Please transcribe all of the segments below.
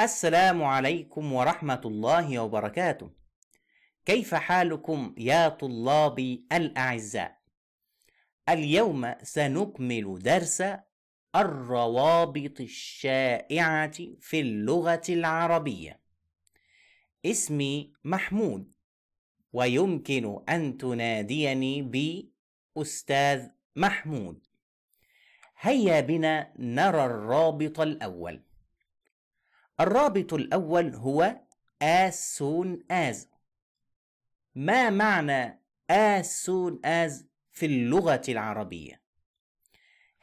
السلام عليكم ورحمة الله وبركاته. كيف حالكم يا طلابي الأعزاء؟ اليوم سنكمل درس الروابط الشائعة في اللغة العربية. اسمي محمود، ويمكن أن تناديني بأستاذ محمود. هيا بنا نرى الرابط الأول. الرابط الأول هو as soon as ما معنى as soon as في اللغة العربية؟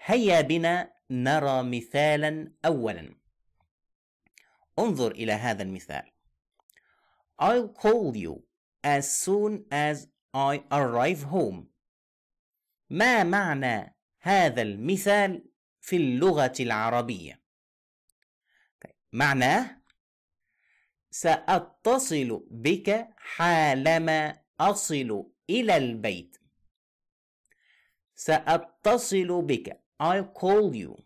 هيا بنا نرى مثالا أولا انظر إلى هذا المثال I'll call you as soon as I arrive home ما معنى هذا المثال في اللغة العربية؟ معناه سأتصل بك حالما أصل إلى البيت سأتصل بك I'll call you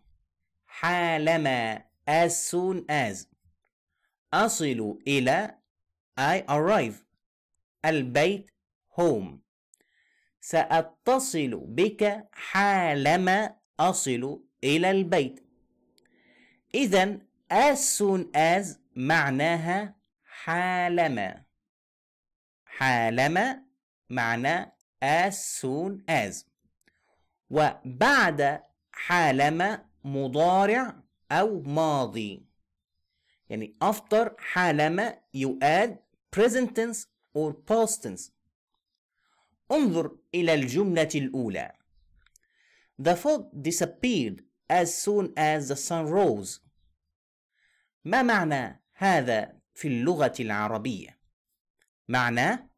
حالما as soon as أصل إلى I arrive البيت home سأتصل بك حالما أصل إلى البيت إذا as soon as معناها حالما حالما معنى as soon as وبعد حالما مضارع أو ماضي يعني after حالما you add present tense or past tense انظر إلى الجملة الأولى The fog disappeared as soon as the sun rose ما معنى هذا في اللغة العربية؟ معناه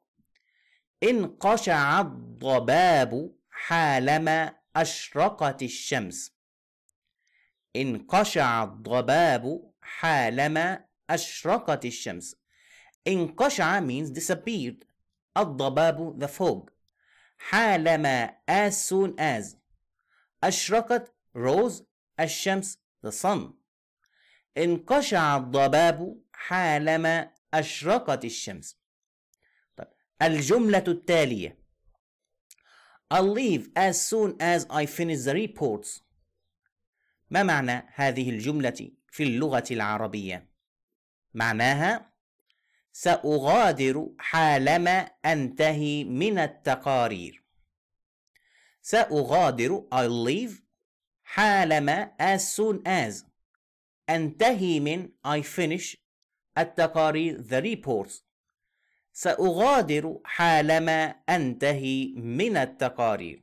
انقشع الضباب حالما أشرقت الشمس انقشع الضباب حالما أشرقت الشمس قشع means disappeared الضباب the fog حالما as soon as أشرقت rose الشمس the sun انقشع الضباب حالما أشرقت الشمس طب الجملة التالية I'll leave as soon as I finish the reports ما معنى هذه الجملة في اللغة العربية؟ معناها سأغادر حالما أنتهي من التقارير سأغادر I'll leave حالما as soon as أنتهي من I finish التقارير the reports سأغادر حالما أنتهي من التقارير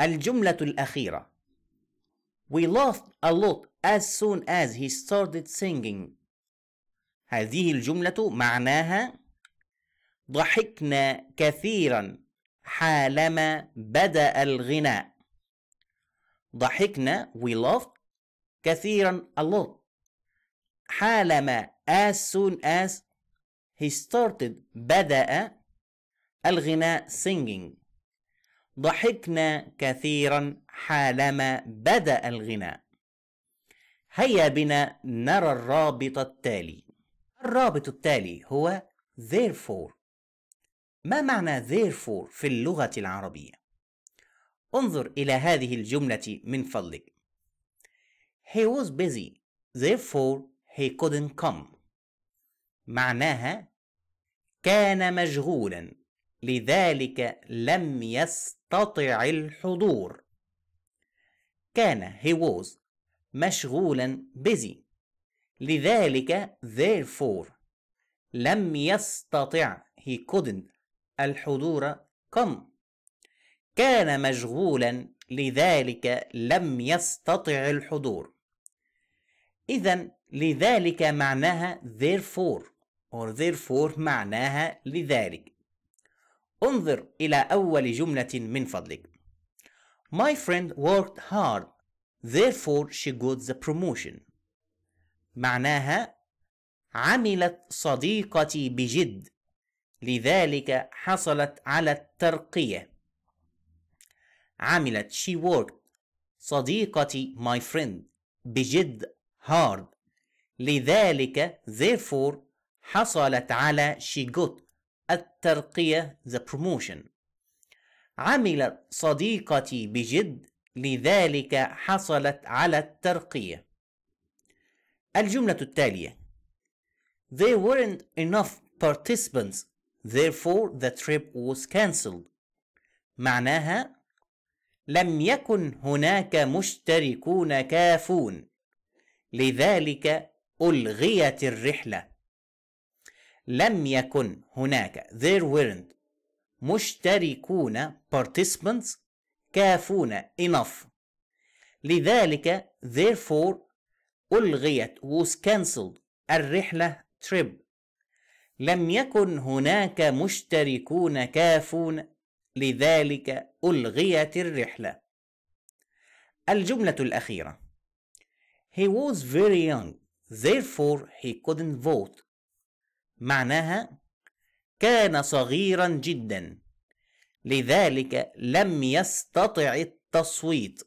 الجملة الأخيرة We laughed a lot as soon as he started singing هذه الجملة معناها ضحكنا كثيرا حالما بدأ الغناء ضحكنا we laughed كثيرا a lot حالما as soon as he started بدأ الغناء singing ضحكنا كثيرا حالما بدأ الغناء هيا بنا نرى الرابط التالي الرابط التالي هو therefore ما معنى therefore في اللغة العربية؟ انظر إلى هذه الجملة من فضلك He was busy. Therefore he couldn't come. معناها كان مشغولا لذلك لم يستطع الحضور كان he was مشغولا busy لذلك therefore لم يستطع he couldn't الحضور come كان مشغولا لذلك لم يستطع الحضور إذا لذلك معناها therefore or therefore معناها لذلك انظر إلى أول جملة من فضلك My friend worked hard therefore she got the promotion معناها عملت صديقتي بجد لذلك حصلت على الترقية عملت she worked صديقتي my friend بجد hard لذلك therefore حصلت على she got الترقية the promotion عملت صديقتي بجد لذلك حصلت على الترقية الجملة التالية There weren't enough participants therefore the trip was cancelled معناها لم يكن هناك مشتركون كافون لذلك ألغيت الرحلة لم يكن هناك there weren't مشتركون participants كافون enough لذلك therefore ألغيت was cancelled الرحلة trip لم يكن هناك مشتركون كافون لذلك ألغيت الرحلة الجملة الأخيرة He was very young therefore he couldn't vote معناها كان صغيرا جدا لذلك لم يستطع التصويت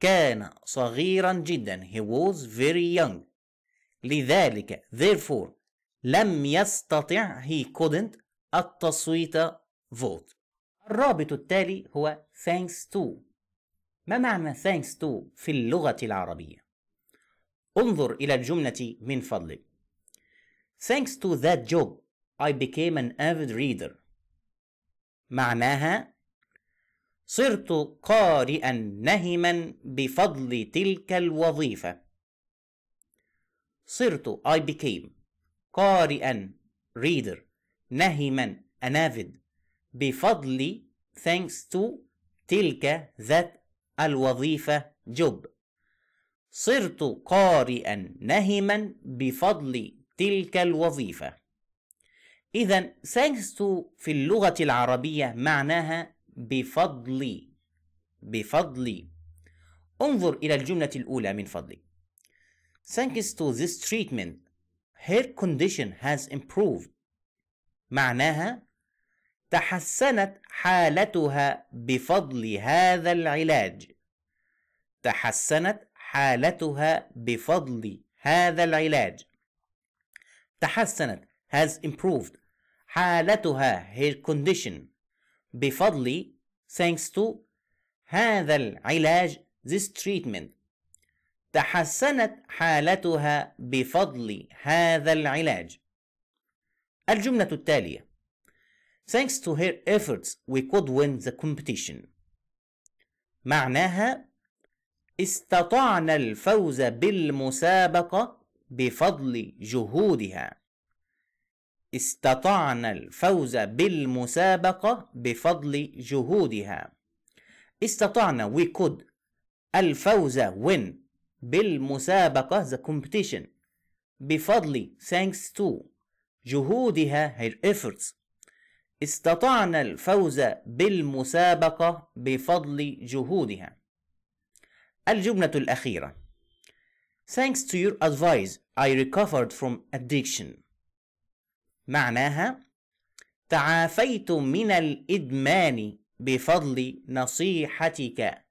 كان صغيرا جدا he was very young لذلك therefore لم يستطع he couldn't التصويت vote الرابط التالي هو thanks to ما معنى thanks to في اللغة العربية؟ انظر إلى الجملة من فضلك. Thanks to that job I became an avid reader. معناها صرت قارئا نهما بفضل تلك الوظيفة. صرت I became قارئا reader نهما an avid بفضل thanks to تلك that الوظيفة جوب صرت قارئا نهما بفضل تلك الوظيفة إذا thanks to في اللغة العربية معناها بفضل بفضل انظر إلى الجملة الأولى من فضلك Thanks to this treatment her condition has improved معناها تحسنت حالتها بفضل هذا العلاج تحسنت حالتها بفضل هذا العلاج تحسنت has improved حالتها her condition بفضل thanks to هذا العلاج this treatment تحسنت حالتها بفضل هذا العلاج الجملة التالية Thanks to her efforts we could win the competition. معناها استطعنا الفوز بالمسابقة بفضل جهودها. استطعنا الفوز بالمسابقة بفضل جهودها. استطعنا we could الفوز win بالمسابقة the competition بفضل thanks to جهودها her efforts استطعنا الفوز بالمسابقة بفضل جهودها. الجملة الأخيرة Thanks to your advice I recovered from addiction. معناها تعافيت من الإدمان بفضل نصيحتك.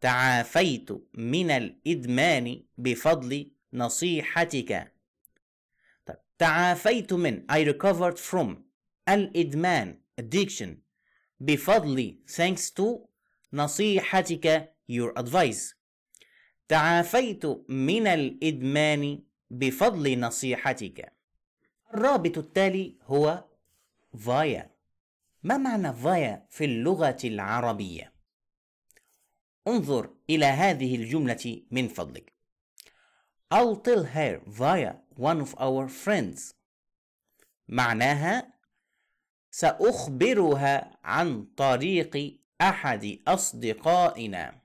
تعافيت من الإدمان بفضل نصيحتك. طيب تعافيت من I recovered from الإدمان addiction بفضل thanks to نصيحتك your advice تعافيت من الإدمان بفضل نصيحتك الرابط التالي هو فايا ما معنى فايا في اللغة العربية؟ انظر إلى هذه الجملة من فضلك I'll tell her via one of our friends معناها سأخبرها عن طريق أحد أصدقائنا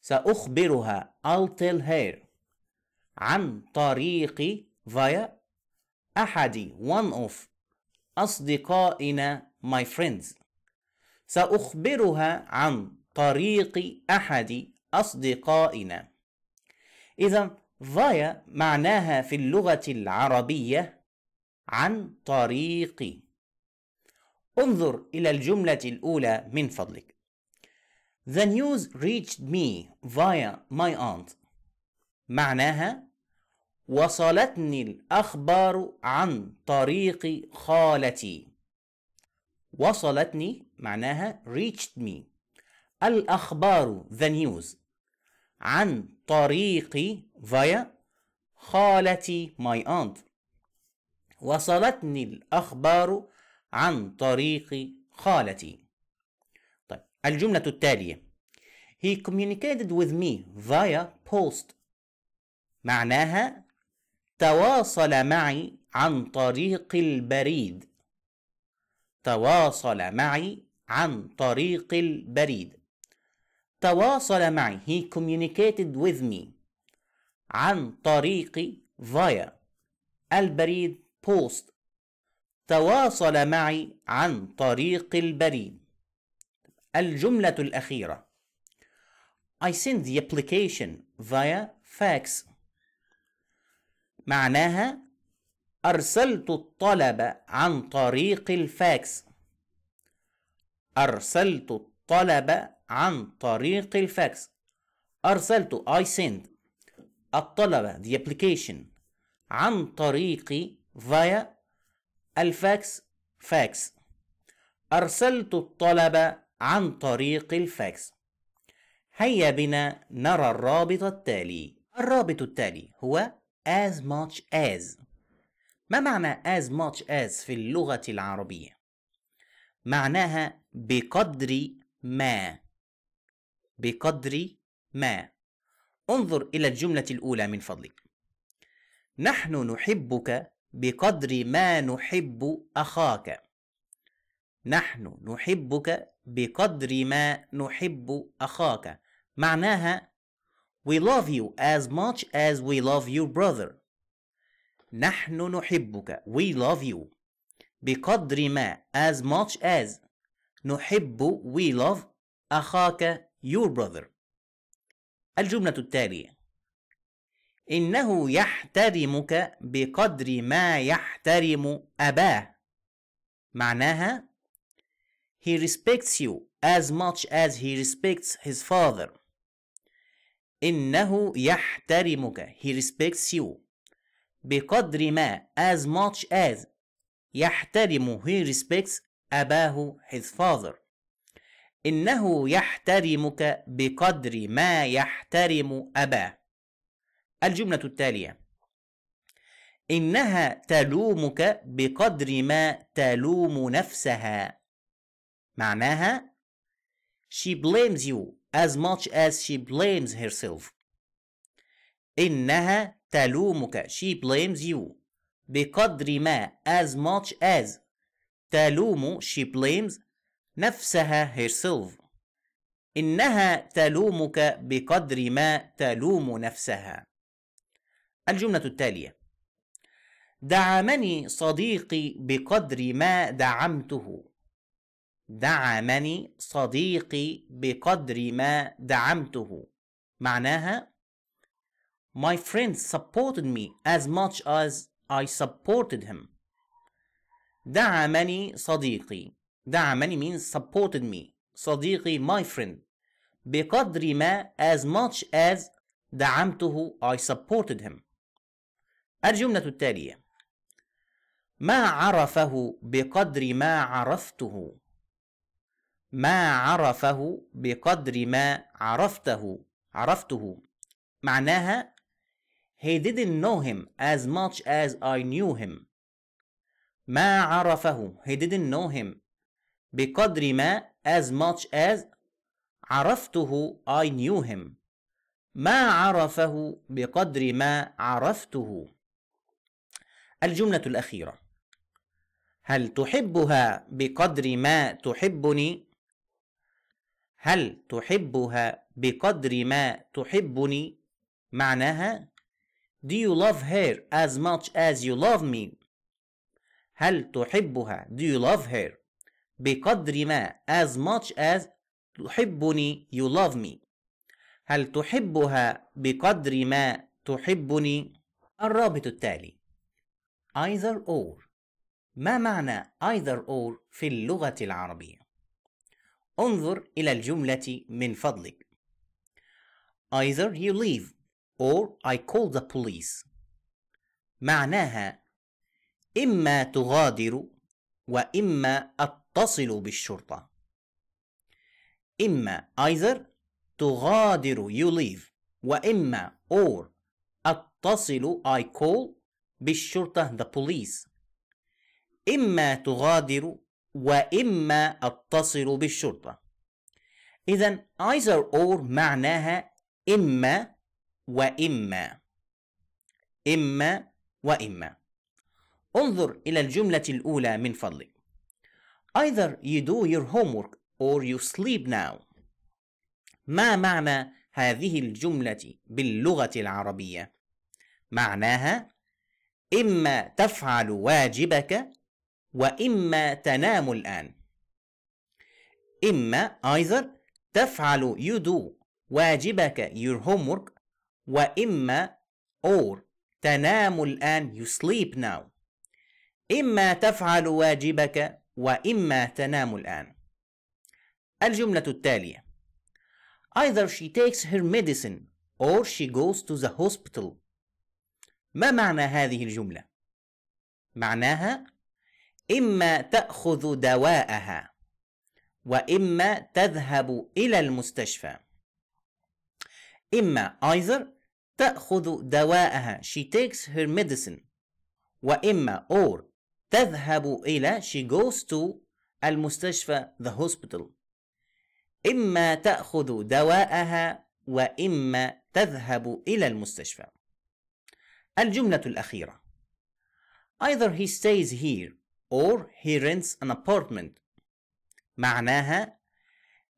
سأخبرها I'll tell her عن طريق via أحد one of أصدقائنا my friends سأخبرها عن طريق أحد أصدقائنا إذا via معناها في اللغة العربية عن طريقي. انظر إلى الجملة الأولى من فضلك. The news reached me via my aunt. معناها وصلتني الأخبار عن طريق خالتي. وصلتني معناها reached me. الأخبار the news عن طريق via خالتي my aunt. وصلتني الأخبار عن طريق خالتي طيب الجملة التالية He communicated with me via post معناها تواصل معي عن طريق البريد تواصل معي عن طريق البريد تواصل معي he communicated with me عن طريق via البريد post تواصل معي عن طريق البريد الجملة الأخيرة I send the application via fax معناها أرسلت الطلب عن طريق الفاكس أرسلت الطلب عن طريق الفاكس أرسلت I send الطلب the application عن طريق via الفاكس فاكس أرسلت الطلب عن طريق الفاكس هيا بنا نرى الرابط التالي الرابط التالي هو as much as ما معنى as much as في اللغة العربية؟ معناها بقدر ما بقدر ما انظر إلى الجملة الأولى من فضلك نحن نحبك بقدر ما نحب أخاك نحن نحبك بقدر ما نحب أخاك معناها We love you as much as we love your brother نحن نحبك We love you بقدر ما as much as نحب we love أخاك your brother الجملة التالية إنه يحترمك بقدر ما يحترم أباه معناها He respects you as much as he respects his father إنه يحترمك He respects you بقدر ما as much as يحترم he respects أباه his father إنه يحترمك بقدر ما يحترم أباه الجملة التالية إنها تلومك بقدر ما تلوم نفسها معناها She blames you as much as she blames herself إنها تلومك she blames you بقدر ما as much as تلوم she blames نفسها herself إنها تلومك بقدر ما تلوم نفسها الجملة التالية دعمني صديقي بقدر ما دعمته دعمني صديقي بقدر ما دعمته معناها My friend supported me as much as I supported him دعمني صديقي دعمني means supported me صديقي my friend بقدر ما as much as دعمته I supported him الجملة التالية ما عرفه بقدر ما عرفته ما عرفه بقدر ما عرفته عرفته معناها He didn't know him as much as I knew him ما عرفه He didn't know him بقدر ما as much as عرفته I knew him ما عرفه بقدر ما عرفته الجملة الأخيرة هل تحبها بقدر ما تحبني؟ هل تحبها بقدر ما تحبني؟ معناها Do you love her as much as you love me? هل تحبها Do you love her? بقدر ما as much as تحبني you love me هل تحبها بقدر ما تحبني الرابط التالي either or ما معنى either or في اللغة العربية؟ انظر إلى الجملة من فضلك either you leave or I call the police معناها إما تغادر وإما أتصل بالشرطة إما either تغادر you leave وإما or أتصل I call بالشرطة the police إما تغادر وإما أتصل بالشرطة إذا either or معناها إما وإما إما وإما انظر إلى الجملة الأولى من فضلك either you do your homework or you sleep now ما معنى هذه الجملة باللغة العربية؟ معناها إما تفعل واجبك وإما تنام الآن إما either تفعل you do واجبك your homework وإما or تنام الآن you sleep now إما تفعل واجبك وإما تنام الآن الجملة التالية Either she takes her medicine or she goes to the hospital ما معنى هذه الجملة؟ معناها إما تأخذ دواءها وإما تذهب إلى المستشفى إما either تأخذ دواءها she takes her medicine وإما or تذهب إلى she goes to المستشفى the hospital إما تأخذ دواءها وإما تذهب إلى المستشفى الجملة الأخيرة Either he stays here or he rents an apartment معناها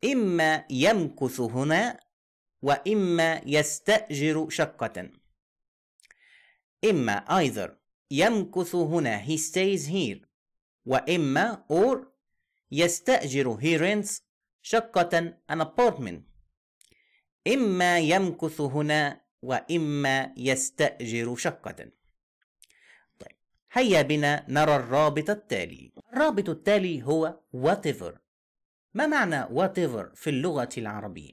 إما يمكث هنا وإما يستأجر شقة إما either يمكث هنا he stays here وإما or يستأجر he rents شقة an apartment إما يمكث هنا وإما يستأجر شقة طيب هيا بنا نرى الرابط التالي الرابط التالي هو whatever ما معنى whatever في اللغة العربية؟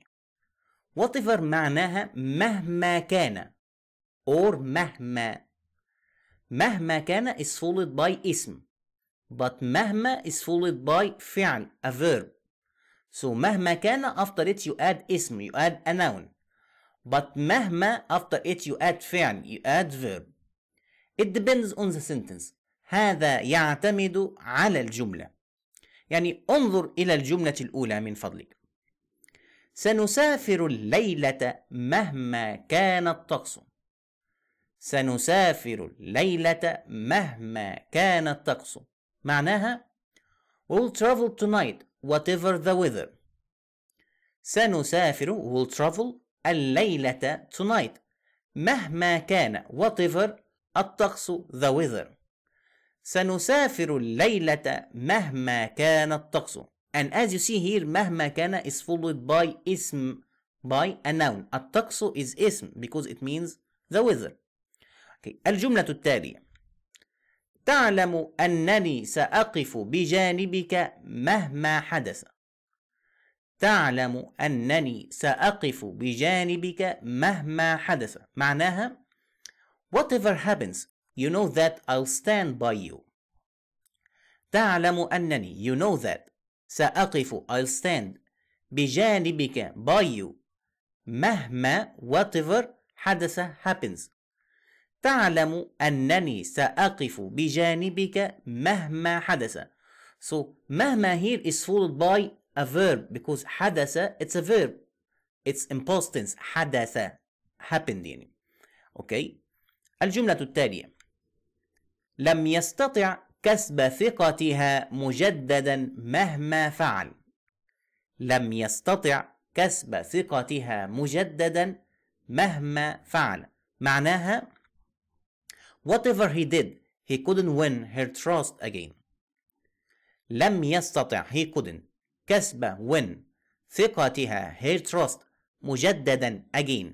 whatever معناها مهما كان or مهما مهما كان is followed by اسم but مهما is followed by فعل a verb so مهما كان after it you add اسم you add a noun but مهما after it you add فعل you add verb it depends on the sentence هذا يعتمد على الجملة يعني انظر إلى الجملة الأولى من فضلك سنسافر الليلة مهما كان الطقس سنسافر الليلة مهما كان الطقس معناها We'll travel tonight whatever the weather سنسافر will travel الليلة tonight مهما كان whatever الطقس the weather سنسافر الليلة مهما كان الطقس and as you see here مهما كان is followed by اسم by a noun الطقس is اسم because it means the weather okay. الجملة التالية تعلم أنني سأقف بجانبك مهما حدث تعلم أنني سأقف بجانبك مهما حدث معناها whatever happens you know that I'll stand by you تعلم أنني you know that سأقف I'll stand بجانبك by you مهما whatever حدث happens تعلم أنني سأقف بجانبك مهما حدث so مهما here is followed by a verb because حدث it's a verb it's impost tense حدث happened يعني اوكي الجملة التالية لم يستطع كسب ثقتها مجددا مهما فعل لم يستطع كسب ثقتها مجددا مهما فعل معناها whatever he did he couldn't win her trust again لم يستطع he couldn't كسب win ثقتها her trust مجددا again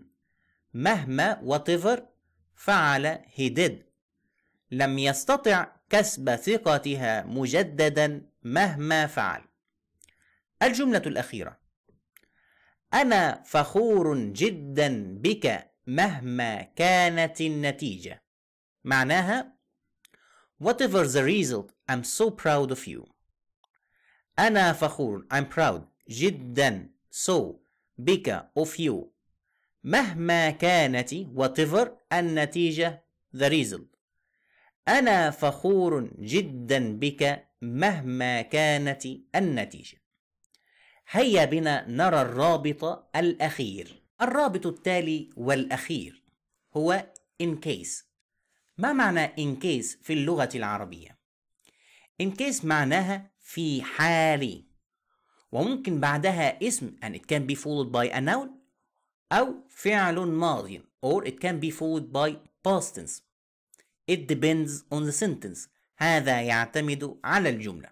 مهما whatever فعل he did لم يستطع كسب ثقتها مجددا مهما فعل الجملة الأخيرة أنا فخور جدا بك مهما كانت النتيجة معناها Whatever the result, I'm so proud of you أنا فخور I'm proud جدا so بك of you مهما كانت whatever النتيجة the result أنا فخور جدا بك مهما كانت النتيجة هيا بنا نرى الرابط الأخير الرابط التالي والأخير هو in case ما معنى in case في اللغة العربية؟ in case معناها في حالي وممكن بعدها اسم and it can be followed by a noun أو فعل ماضي or it can be followed by past tense it depends on the sentence هذا يعتمد على الجملة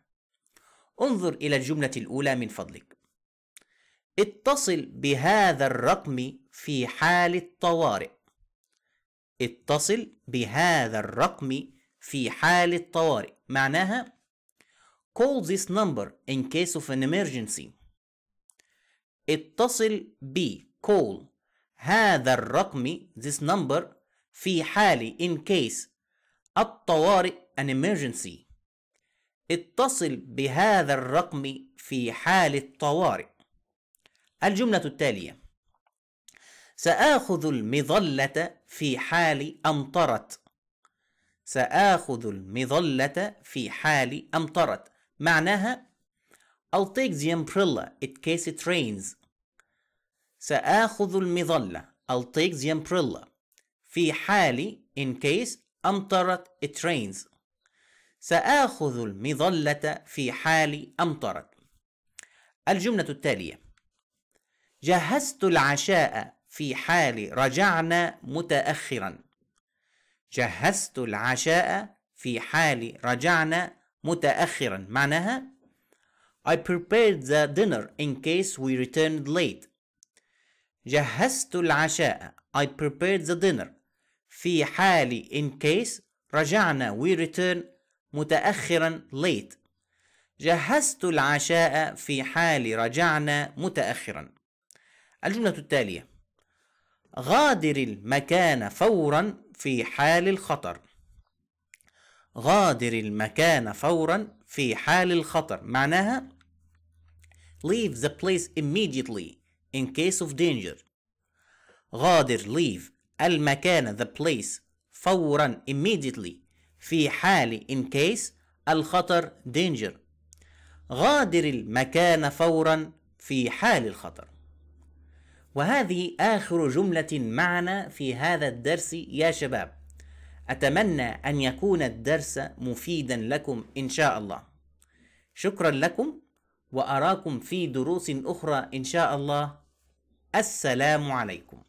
انظر إلى الجملة الأولى من فضلك اتصل بهذا الرقم في حال الطوارئ اتصل بهذا الرقم في حال الطوارئ معناها Call this number in case of an emergency. اتصل ب call هذا الرقم this number في حال in case الطوارئ an emergency اتصل بهذا الرقم في حال الطوارئ الجملة التالية سآخذ المظلة في حال أمطرت سآخذ المظلة في حال أمطرت معناها I'll take the umbrella in case it rains سآخذ المظلة I'll take the umbrella في حال in case أمطرت it rains سآخذ المظلة في حال أمطرت الجملة التالية جهزت العشاء في حال رجعنا متأخرا جهزت العشاء في حال رجعنا متأخرا معناها I prepared the dinner in case we returned late جهزت العشاء I prepared the dinner في حال in case رجعنا we return متأخرا late جهزت العشاء في حال رجعنا متأخرا الجملة التالية غادر المكان فورا في حال الخطر غادر المكان فورا في حال الخطر معناها leave the place immediately in case of danger غادر leave المكان the place فورا immediately في حال in case الخطر danger غادر المكان فورا في حال الخطر وهذه آخر جملة معنا في هذا الدرس يا شباب أتمنى أن يكون الدرس مفيدا لكم إن شاء الله شكرا لكم وأراكم في دروس أخرى إن شاء الله السلام عليكم